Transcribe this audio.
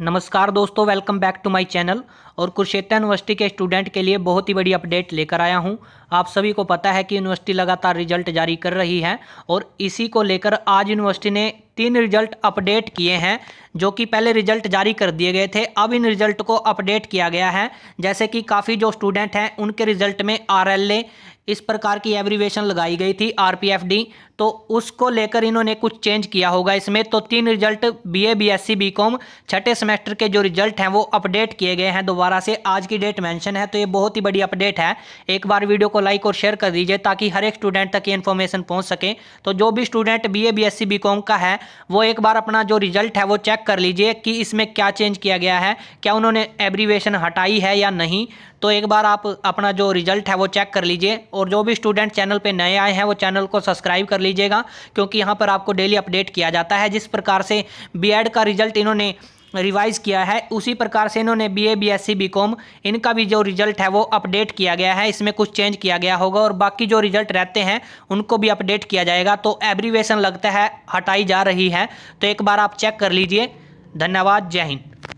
नमस्कार दोस्तों welcome back to my channel और कुरुक्षेत्र यूनिवर्सिटी के स्टूडेंट के लिए बहुत ही बड़ी अपडेट लेकर आया हूं आप सभी को पता है कि यूनिवर्सिटी लगातार रिजल्ट जारी कर रही है और इसी को लेकर आज यूनिवर्सिटी ने तीन रिजल्ट अपडेट किए हैं जो कि पहले रिजल्ट जारी कर दिए गए थे अब इन रिजल्ट को अपडेट किया गया है जैसे कि काफ़ी जो स्टूडेंट हैं उनके रिजल्ट में आर इस प्रकार की एवरीवेशन लगाई गई थी आर तो उसको लेकर इन्होंने कुछ चेंज किया होगा इसमें तो तीन result B A B S C B com छठे सेमेस्टर के जो रिजल्ट हैं वो अपडेट किए गए हैं दोबारा से आज की डेट मेंशन है तो ये बहुत ही बड़ी अपडेट है एक बार वीडियो को लाइक और शेयर कर दीजिए ताकि हर एक स्टूडेंट तक ये इन्फॉर्मेशन पहुँच सके तो जो भी student B A B S C B com का है वो एक बार अपना जो रिजल्ट है वो चेक कर लीजिए कि इसमें क्या चेंज किया गया है क्या उन्होंने एब्रीवेशन हटाई है या नहीं तो एक बार आप अपना जो रिजल्ट है वो चेक कर लीजिए और जो भी स्टूडेंट चैनल पे नए आए हैं वो चैनल को सब्सक्राइब कर लीजिएगा क्योंकि यहाँ पर आपको डेली अपडेट किया जाता है जिस प्रकार से बीएड का रिजल्ट इन्होंने रिवाइज किया है उसी प्रकार से इन्होंने B A B S C B com इनका भी जो रिजल्ट है वो अपडेट किया गया है इसमें कुछ चेंज किया गया होगा और बाकी जो रिजल्ट रहते हैं उनको भी अपडेट किया जाएगा तो एब्रीवेशन लगता है हटाई जा रही है तो एक बार आप चेक कर लीजिए धन्यवाद जय हिंद